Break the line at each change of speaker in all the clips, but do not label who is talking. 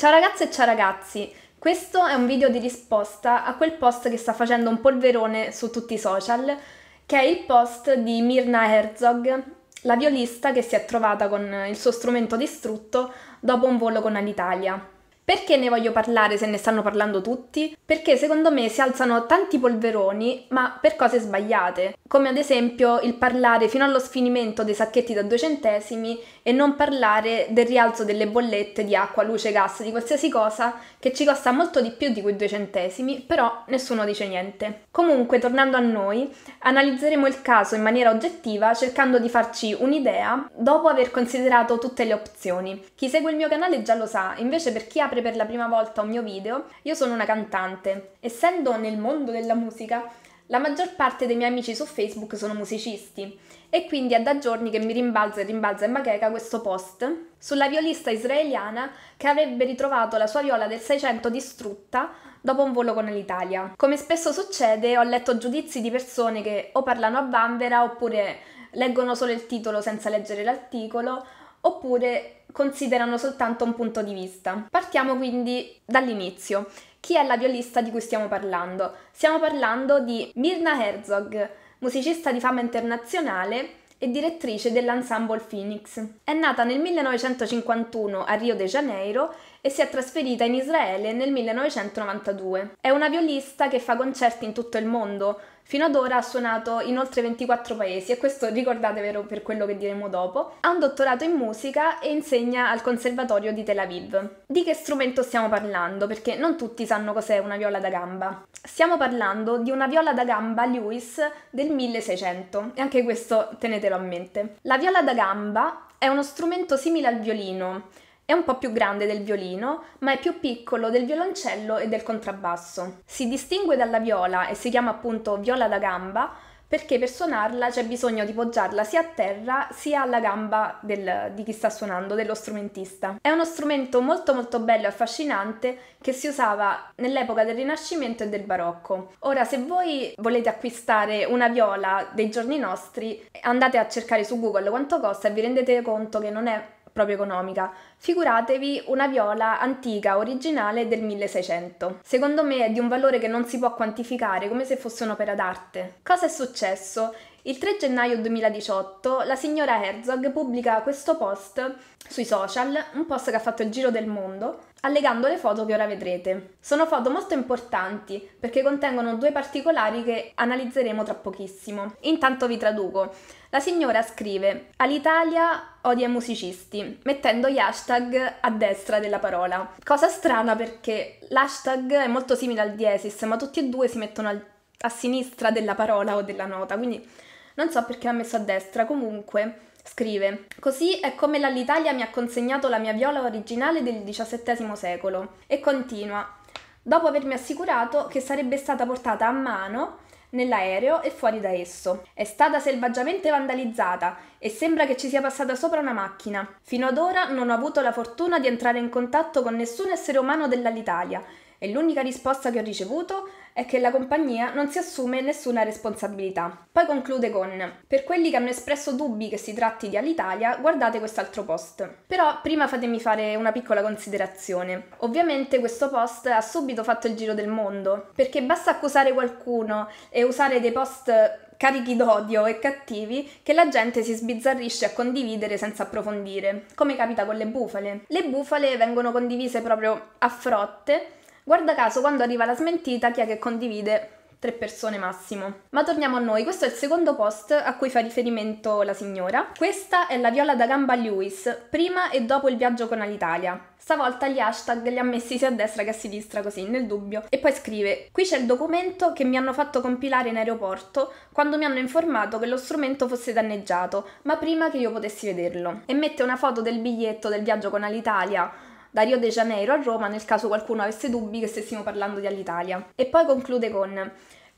Ciao ragazze e ciao ragazzi, questo è un video di risposta a quel post che sta facendo un polverone su tutti i social, che è il post di Mirna Herzog, la violista che si è trovata con il suo strumento distrutto dopo un volo con Alitalia. Perché ne voglio parlare se ne stanno parlando tutti? Perché secondo me si alzano tanti polveroni, ma per cose sbagliate, come ad esempio il parlare fino allo sfinimento dei sacchetti da due centesimi e non parlare del rialzo delle bollette di acqua, luce, gas, di qualsiasi cosa che ci costa molto di più di quei due centesimi, però nessuno dice niente. Comunque, tornando a noi, analizzeremo il caso in maniera oggettiva cercando di farci un'idea dopo aver considerato tutte le opzioni. Chi segue il mio canale già lo sa, invece per chi apre apre per la prima volta un mio video, io sono una cantante. Essendo nel mondo della musica, la maggior parte dei miei amici su Facebook sono musicisti e quindi è da giorni che mi rimbalza e rimbalza in bacheca questo post sulla violista israeliana che avrebbe ritrovato la sua viola del 600 distrutta dopo un volo con l'Italia. Come spesso succede, ho letto giudizi di persone che o parlano a bambera oppure leggono solo il titolo senza leggere l'articolo oppure considerano soltanto un punto di vista. Partiamo quindi dall'inizio. Chi è la violista di cui stiamo parlando? Stiamo parlando di Mirna Herzog, musicista di fama internazionale e direttrice dell'Ensemble Phoenix. È nata nel 1951 a Rio de Janeiro e si è trasferita in Israele nel 1992. È una violista che fa concerti in tutto il mondo, Fino ad ora ha suonato in oltre 24 paesi e questo ricordatevelo per quello che diremo dopo. Ha un dottorato in musica e insegna al Conservatorio di Tel Aviv. Di che strumento stiamo parlando? Perché non tutti sanno cos'è una viola da gamba. Stiamo parlando di una viola da gamba Lewis del 1600 e anche questo tenetelo a mente. La viola da gamba è uno strumento simile al violino, è un po' più grande del violino, ma è più piccolo del violoncello e del contrabbasso. Si distingue dalla viola e si chiama appunto viola da gamba perché per suonarla c'è bisogno di poggiarla sia a terra sia alla gamba del, di chi sta suonando, dello strumentista. È uno strumento molto molto bello e affascinante che si usava nell'epoca del Rinascimento e del Barocco. Ora, se voi volete acquistare una viola dei giorni nostri, andate a cercare su Google quanto costa e vi rendete conto che non è proprio economica. Figuratevi una viola antica, originale del 1600. Secondo me è di un valore che non si può quantificare, come se fosse un'opera d'arte. Cosa è successo? Il 3 gennaio 2018 la signora Herzog pubblica questo post sui social, un post che ha fatto il giro del mondo, allegando le foto che ora vedrete. Sono foto molto importanti perché contengono due particolari che analizzeremo tra pochissimo. Intanto vi traduco. La signora scrive All'Italia odia i musicisti, mettendo gli hashtag a destra della parola. Cosa strana perché l'hashtag è molto simile al diesis, ma tutti e due si mettono al, a sinistra della parola o della nota, quindi non so perché l'ha messo a destra. Comunque, Scrive, così è come l'Alitalia mi ha consegnato la mia viola originale del XVII secolo. E continua, dopo avermi assicurato che sarebbe stata portata a mano nell'aereo e fuori da esso. È stata selvaggiamente vandalizzata e sembra che ci sia passata sopra una macchina. Fino ad ora non ho avuto la fortuna di entrare in contatto con nessun essere umano dell'Alitalia e l'unica risposta che ho ricevuto è che la compagnia non si assume nessuna responsabilità. Poi conclude con: Per quelli che hanno espresso dubbi che si tratti di Alitalia, guardate quest'altro post. Però prima fatemi fare una piccola considerazione. Ovviamente questo post ha subito fatto il giro del mondo, perché basta accusare qualcuno e usare dei post carichi d'odio e cattivi che la gente si sbizzarrisce a condividere senza approfondire, come capita con le bufale. Le bufale vengono condivise proprio a frotte Guarda caso, quando arriva la smentita, chi è che condivide? Tre persone massimo. Ma torniamo a noi, questo è il secondo post a cui fa riferimento la signora. Questa è la viola da gamba Lewis, prima e dopo il viaggio con Alitalia. Stavolta gli hashtag li ha messi sia a destra che a sinistra, così nel dubbio. E poi scrive: Qui c'è il documento che mi hanno fatto compilare in aeroporto quando mi hanno informato che lo strumento fosse danneggiato, ma prima che io potessi vederlo. E mette una foto del biglietto del viaggio con Alitalia da Rio de Janeiro a Roma nel caso qualcuno avesse dubbi che stessimo parlando di Alitalia. E poi conclude con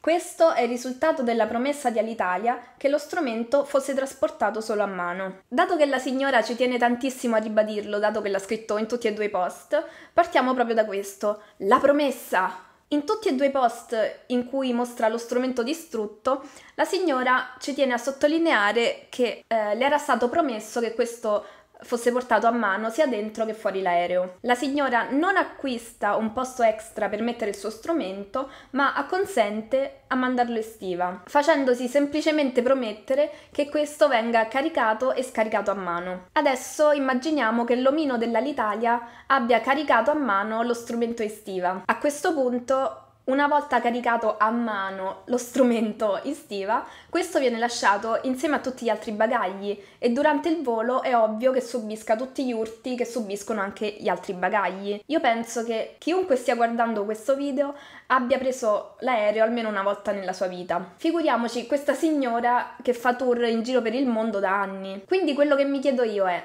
questo è il risultato della promessa di Alitalia che lo strumento fosse trasportato solo a mano. Dato che la signora ci tiene tantissimo a ribadirlo, dato che l'ha scritto in tutti e due i post, partiamo proprio da questo. La promessa! In tutti e due i post in cui mostra lo strumento distrutto, la signora ci tiene a sottolineare che eh, le era stato promesso che questo fosse portato a mano sia dentro che fuori l'aereo. La signora non acquista un posto extra per mettere il suo strumento, ma acconsente a mandarlo estiva, facendosi semplicemente promettere che questo venga caricato e scaricato a mano. Adesso immaginiamo che l'omino dell'Alitalia abbia caricato a mano lo strumento estiva. A questo punto una volta caricato a mano lo strumento in stiva, questo viene lasciato insieme a tutti gli altri bagagli e durante il volo è ovvio che subisca tutti gli urti che subiscono anche gli altri bagagli. Io penso che chiunque stia guardando questo video abbia preso l'aereo almeno una volta nella sua vita. Figuriamoci questa signora che fa tour in giro per il mondo da anni. Quindi quello che mi chiedo io è,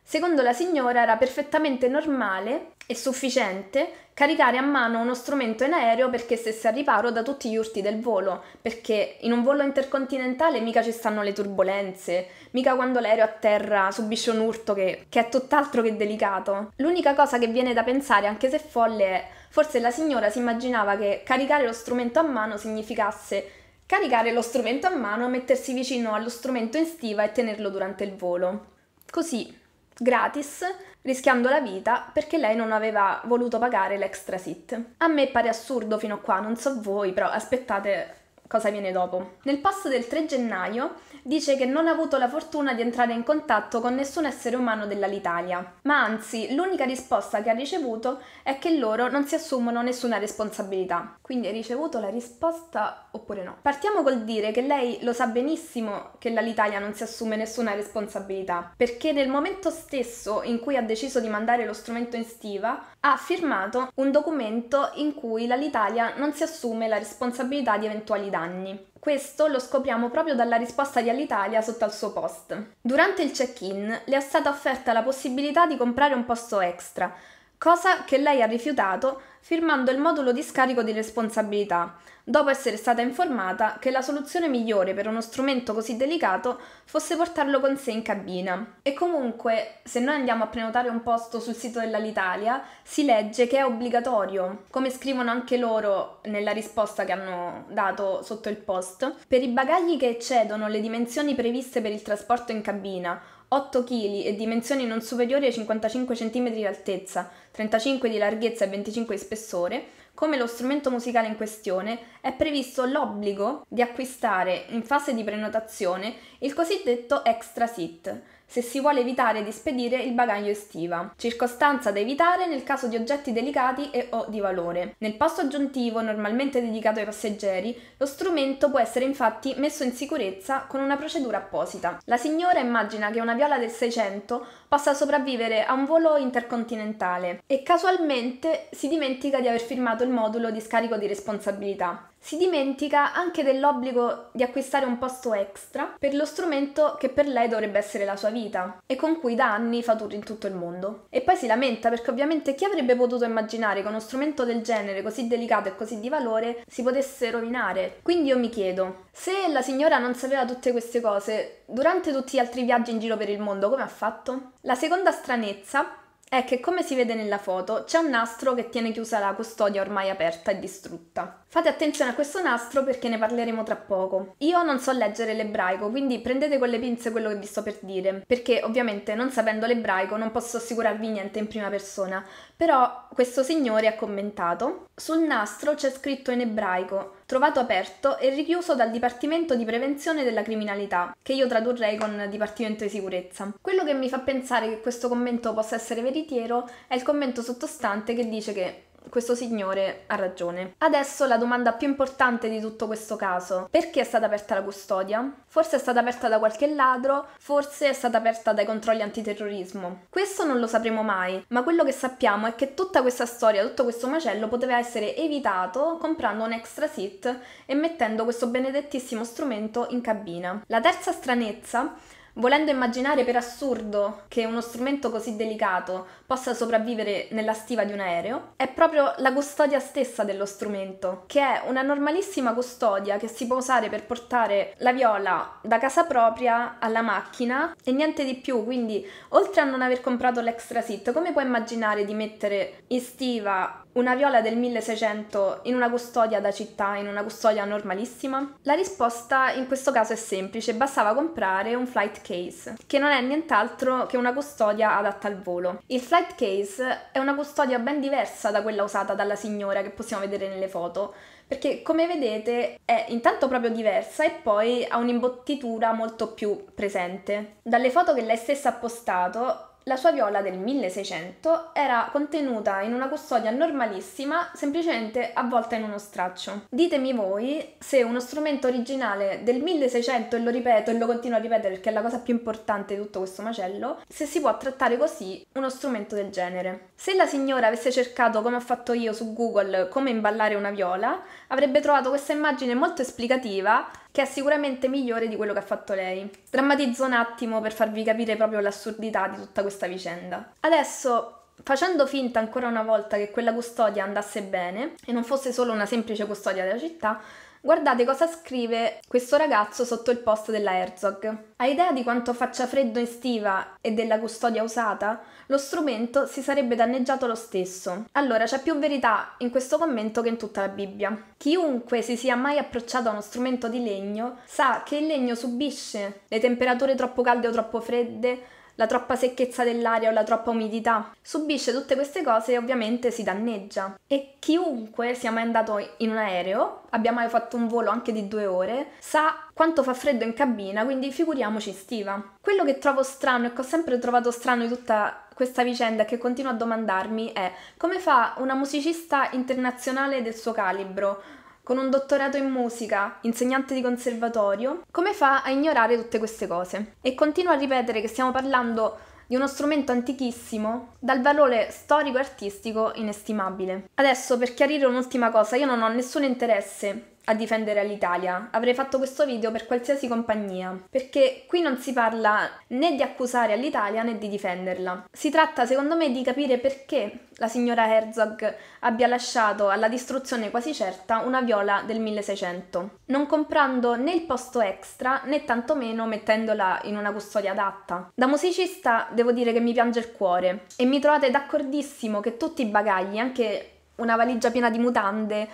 secondo la signora era perfettamente normale e sufficiente Caricare a mano uno strumento in aereo perché stesse al riparo da tutti gli urti del volo, perché in un volo intercontinentale mica ci stanno le turbulenze, mica quando l'aereo a terra subisce un urto che, che è tutt'altro che delicato. L'unica cosa che viene da pensare, anche se folle, è forse la signora si immaginava che caricare lo strumento a mano significasse caricare lo strumento a mano, mettersi vicino allo strumento in stiva e tenerlo durante il volo. Così, gratis, rischiando la vita perché lei non aveva voluto pagare l'extra sit. A me pare assurdo fino a qua, non so voi, però aspettate cosa viene dopo. Nel post del 3 gennaio dice che non ha avuto la fortuna di entrare in contatto con nessun essere umano dell'Alitalia, ma anzi l'unica risposta che ha ricevuto è che loro non si assumono nessuna responsabilità. Quindi ha ricevuto la risposta oppure no. Partiamo col dire che lei lo sa benissimo che l'Alitalia non si assume nessuna responsabilità, perché nel momento stesso in cui ha deciso di mandare lo strumento in stiva, ha firmato un documento in cui l'Alitalia non si assume la responsabilità di eventuali danni. Questo lo scopriamo proprio dalla risposta di Alitalia sotto al suo post. Durante il check-in le è stata offerta la possibilità di comprare un posto extra, cosa che lei ha rifiutato firmando il modulo di scarico di responsabilità, dopo essere stata informata che la soluzione migliore per uno strumento così delicato fosse portarlo con sé in cabina. E comunque, se noi andiamo a prenotare un posto sul sito dell'Alitalia, si legge che è obbligatorio, come scrivono anche loro nella risposta che hanno dato sotto il post, per i bagagli che eccedono le dimensioni previste per il trasporto in cabina 8 kg e dimensioni non superiori ai 55 cm di altezza, 35 di larghezza e 25 di spessore, come lo strumento musicale in questione, è previsto l'obbligo di acquistare in fase di prenotazione il cosiddetto extra sit, se si vuole evitare di spedire il bagaglio estiva, circostanza da evitare nel caso di oggetti delicati e o di valore. Nel posto aggiuntivo normalmente dedicato ai passeggeri, lo strumento può essere infatti messo in sicurezza con una procedura apposita. La signora immagina che una viola del 600 possa sopravvivere a un volo intercontinentale e casualmente si dimentica di aver firmato il modulo di scarico di responsabilità. Si dimentica anche dell'obbligo di acquistare un posto extra per lo strumento che per lei dovrebbe essere la sua vita vita e con cui da anni fa tour in tutto il mondo. E poi si lamenta perché ovviamente chi avrebbe potuto immaginare che uno strumento del genere così delicato e così di valore si potesse rovinare. Quindi io mi chiedo, se la signora non sapeva tutte queste cose, durante tutti gli altri viaggi in giro per il mondo come ha fatto? La seconda stranezza è che come si vede nella foto c'è un nastro che tiene chiusa la custodia ormai aperta e distrutta. Fate attenzione a questo nastro perché ne parleremo tra poco. Io non so leggere l'ebraico, quindi prendete con le pinze quello che vi sto per dire, perché ovviamente non sapendo l'ebraico non posso assicurarvi niente in prima persona, però questo signore ha commentato. Sul nastro c'è scritto in ebraico, trovato aperto e richiuso dal Dipartimento di Prevenzione della Criminalità, che io tradurrei con Dipartimento di Sicurezza. Quello che mi fa pensare che questo commento possa essere veritiero è il commento sottostante che dice che questo signore ha ragione. Adesso la domanda più importante di tutto questo caso. Perché è stata aperta la custodia? Forse è stata aperta da qualche ladro, forse è stata aperta dai controlli antiterrorismo. Questo non lo sapremo mai, ma quello che sappiamo è che tutta questa storia, tutto questo macello poteva essere evitato comprando un extra seat e mettendo questo benedettissimo strumento in cabina. La terza stranezza Volendo immaginare per assurdo che uno strumento così delicato possa sopravvivere nella stiva di un aereo, è proprio la custodia stessa dello strumento, che è una normalissima custodia che si può usare per portare la viola da casa propria alla macchina e niente di più. Quindi, oltre a non aver comprato l'extra sit, come puoi immaginare di mettere in stiva una viola del 1600 in una custodia da città, in una custodia normalissima? La risposta in questo caso è semplice, bastava comprare un flight case, che non è nient'altro che una custodia adatta al volo. Il flight case è una custodia ben diversa da quella usata dalla signora che possiamo vedere nelle foto, perché come vedete è intanto proprio diversa e poi ha un'imbottitura molto più presente. Dalle foto che lei stessa ha postato la sua viola del 1600 era contenuta in una custodia normalissima, semplicemente avvolta in uno straccio. Ditemi voi se uno strumento originale del 1600, e lo ripeto e lo continuo a ripetere perché è la cosa più importante di tutto questo macello, se si può trattare così uno strumento del genere. Se la signora avesse cercato, come ho fatto io su Google, come imballare una viola, avrebbe trovato questa immagine molto esplicativa che è sicuramente migliore di quello che ha fatto lei. Drammatizzo un attimo per farvi capire proprio l'assurdità di tutta questa vicenda. Adesso Facendo finta ancora una volta che quella custodia andasse bene e non fosse solo una semplice custodia della città, Guardate cosa scrive questo ragazzo sotto il post della Herzog. Hai idea di quanto faccia freddo in stiva e della custodia usata? Lo strumento si sarebbe danneggiato lo stesso. Allora c'è più verità in questo commento che in tutta la Bibbia. Chiunque si sia mai approcciato a uno strumento di legno sa che il legno subisce le temperature troppo calde o troppo fredde, la troppa secchezza dell'aria o la troppa umidità. Subisce tutte queste cose e ovviamente si danneggia. E chiunque sia mai andato in un aereo, abbia mai fatto un volo anche di due ore, sa quanto fa freddo in cabina, quindi figuriamoci stiva. Quello che trovo strano e che ho sempre trovato strano di tutta questa vicenda che continuo a domandarmi è come fa una musicista internazionale del suo calibro con un dottorato in musica, insegnante di conservatorio, come fa a ignorare tutte queste cose? E continua a ripetere che stiamo parlando di uno strumento antichissimo dal valore storico e artistico inestimabile. Adesso, per chiarire un'ultima cosa, io non ho nessun interesse a difendere l'Italia. Avrei fatto questo video per qualsiasi compagnia, perché qui non si parla né di accusare all'Italia né di difenderla. Si tratta, secondo me, di capire perché la signora Herzog abbia lasciato alla distruzione quasi certa una viola del 1600, non comprando né il posto extra né tantomeno mettendola in una custodia adatta. Da musicista devo dire che mi piange il cuore e mi trovate d'accordissimo che tutti i bagagli, anche una valigia piena di mutande,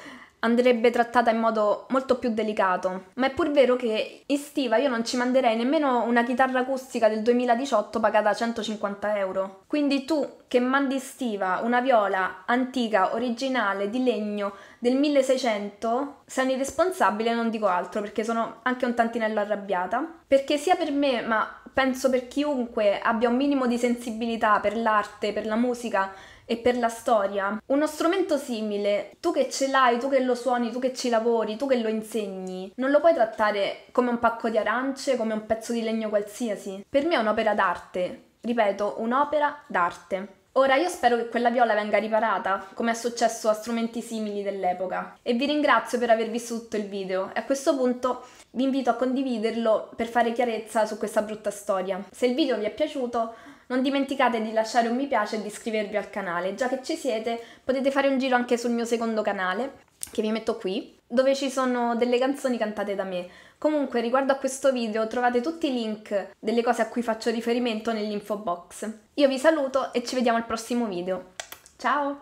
andrebbe trattata in modo molto più delicato. Ma è pur vero che estiva io non ci manderei nemmeno una chitarra acustica del 2018 pagata 150 euro. Quindi tu che mandi estiva una viola antica, originale, di legno del 1600, sei un irresponsabile, non dico altro perché sono anche un tantinello arrabbiata. Perché sia per me, ma penso per chiunque abbia un minimo di sensibilità per l'arte, per la musica e per la storia. Uno strumento simile, tu che ce l'hai, tu che lo suoni, tu che ci lavori, tu che lo insegni, non lo puoi trattare come un pacco di arance, come un pezzo di legno qualsiasi. Per me è un'opera d'arte, ripeto, un'opera d'arte. Ora io spero che quella viola venga riparata, come è successo a strumenti simili dell'epoca. E vi ringrazio per aver visto tutto il video e a questo punto vi invito a condividerlo per fare chiarezza su questa brutta storia. Se il video vi è piaciuto non dimenticate di lasciare un mi piace e di iscrivervi al canale, già che ci siete potete fare un giro anche sul mio secondo canale, che vi metto qui, dove ci sono delle canzoni cantate da me. Comunque riguardo a questo video trovate tutti i link delle cose a cui faccio riferimento nell'info box. Io vi saluto e ci vediamo al prossimo video. Ciao!